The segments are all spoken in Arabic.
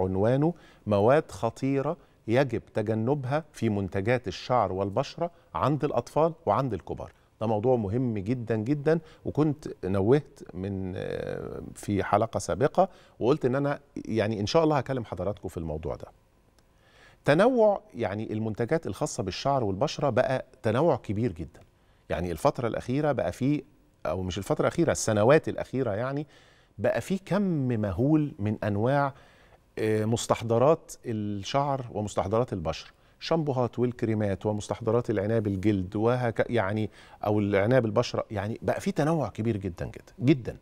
عنوانه مواد خطيرة يجب تجنبها في منتجات الشعر والبشرة عند الأطفال وعند الكبار ده موضوع مهم جدا جدا وكنت نوهت من آه، في حلقة سابقة وقلت ان انا يعني ان شاء الله هكلم حضراتكم في الموضوع ده تنوع يعني المنتجات الخاصة بالشعر والبشرة بقى تنوع كبير جدا يعني الفترة الأخيرة بقى فيه أو مش الفترة الأخيرة السنوات الأخيرة يعني بقى فيه كم مهول من أنواع مستحضرات الشعر ومستحضرات البشر شامبوهات والكريمات ومستحضرات العناب الجلد وهك يعني او العناب البشره يعني بقى في تنوع كبير جدا جدا جدا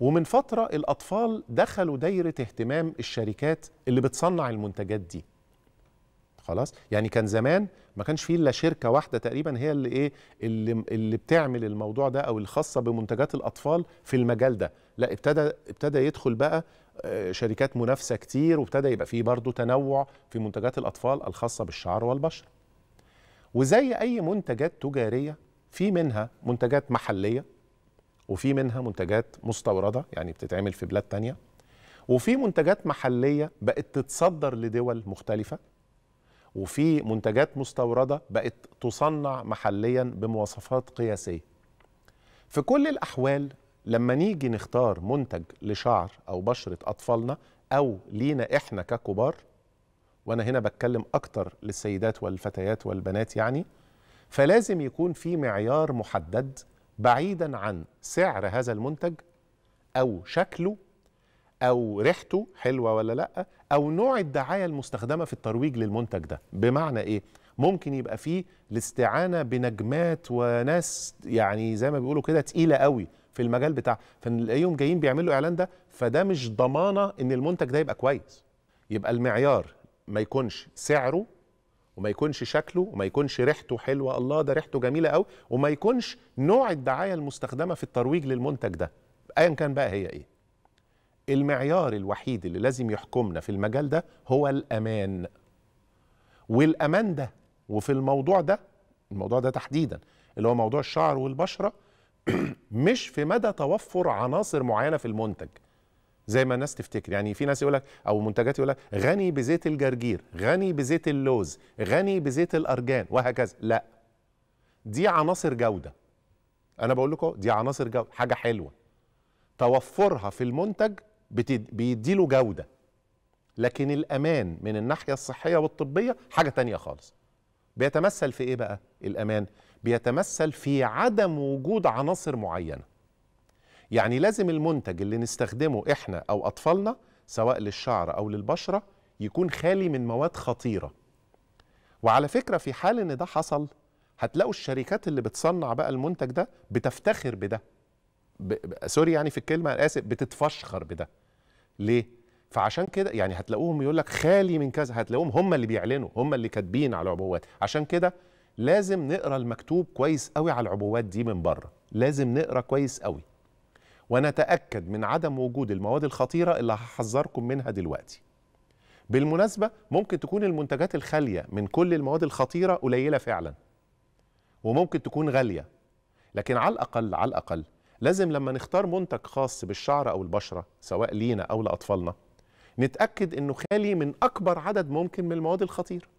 ومن فتره الاطفال دخلوا دايره اهتمام الشركات اللي بتصنع المنتجات دي خلاص يعني كان زمان ما كانش فيه الا شركه واحده تقريبا هي اللي ايه اللي, اللي بتعمل الموضوع ده او الخاصه بمنتجات الاطفال في المجال ده لا ابتدى ابتدى يدخل بقى شركات منافسه كتير وابتدى يبقى فيه برضه تنوع في منتجات الاطفال الخاصه بالشعر والبشره. وزي اي منتجات تجاريه في منها منتجات محليه وفي منها منتجات مستورده يعني بتتعمل في بلاد تانية وفي منتجات محليه بقت تتصدر لدول مختلفه وفي منتجات مستورده بقت تصنع محليا بمواصفات قياسيه. في كل الاحوال لما نيجي نختار منتج لشعر او بشره اطفالنا او لينا احنا ككبار وانا هنا بتكلم اكتر للسيدات والفتيات والبنات يعني فلازم يكون في معيار محدد بعيدا عن سعر هذا المنتج او شكله او ريحته حلوه ولا لا او نوع الدعايه المستخدمه في الترويج للمنتج ده بمعنى ايه ممكن يبقى فيه الاستعانه بنجمات وناس يعني زي ما بيقولوا كده تقيله قوي في المجال بتاعه فنلاقيهم جايين بيعملوا اعلان ده فده مش ضمانه ان المنتج ده يبقى كويس يبقى المعيار ما يكونش سعره وما يكونش شكله وما يكونش ريحته حلوه الله ده ريحته جميله قوي وما يكونش نوع الدعايه المستخدمه في الترويج للمنتج ده ايا كان بقى هي ايه المعيار الوحيد اللي لازم يحكمنا في المجال ده هو الامان والامان ده وفي الموضوع ده الموضوع ده تحديدا اللي هو موضوع الشعر والبشره مش في مدى توفر عناصر معينه في المنتج زي ما الناس تفتكر يعني في ناس يقول لك او منتجات يقول لك غني بزيت الجرجير غني بزيت اللوز غني بزيت الارجان وهكذا لا دي عناصر جوده انا بقول لكم دي عناصر جوده حاجه حلوه توفرها في المنتج بيديله جوده لكن الامان من الناحيه الصحيه والطبيه حاجه تانية خالص بيتمثل في ايه بقى الامان بيتمثل في عدم وجود عناصر معينه يعني لازم المنتج اللي نستخدمه احنا او اطفالنا سواء للشعر او للبشره يكون خالي من مواد خطيره وعلى فكره في حال ان ده حصل هتلاقوا الشركات اللي بتصنع بقى المنتج ده بتفتخر بده ب... سوري يعني في الكلمه انا اسف بتتفشخر بده ليه فعشان كده يعني هتلاقوهم يقول لك خالي من كذا هتلاقوهم هم اللي بيعلنوا هم اللي كاتبين على العبوات عشان كده لازم نقرا المكتوب كويس قوي على العبوات دي من بره لازم نقرا كويس قوي ونتاكد من عدم وجود المواد الخطيره اللي هحذركم منها دلوقتي بالمناسبه ممكن تكون المنتجات الخاليه من كل المواد الخطيره قليله فعلا وممكن تكون غاليه لكن على الاقل على الاقل لازم لما نختار منتج خاص بالشعر او البشره سواء لينا او لاطفالنا نتاكد انه خالي من اكبر عدد ممكن من المواد الخطيره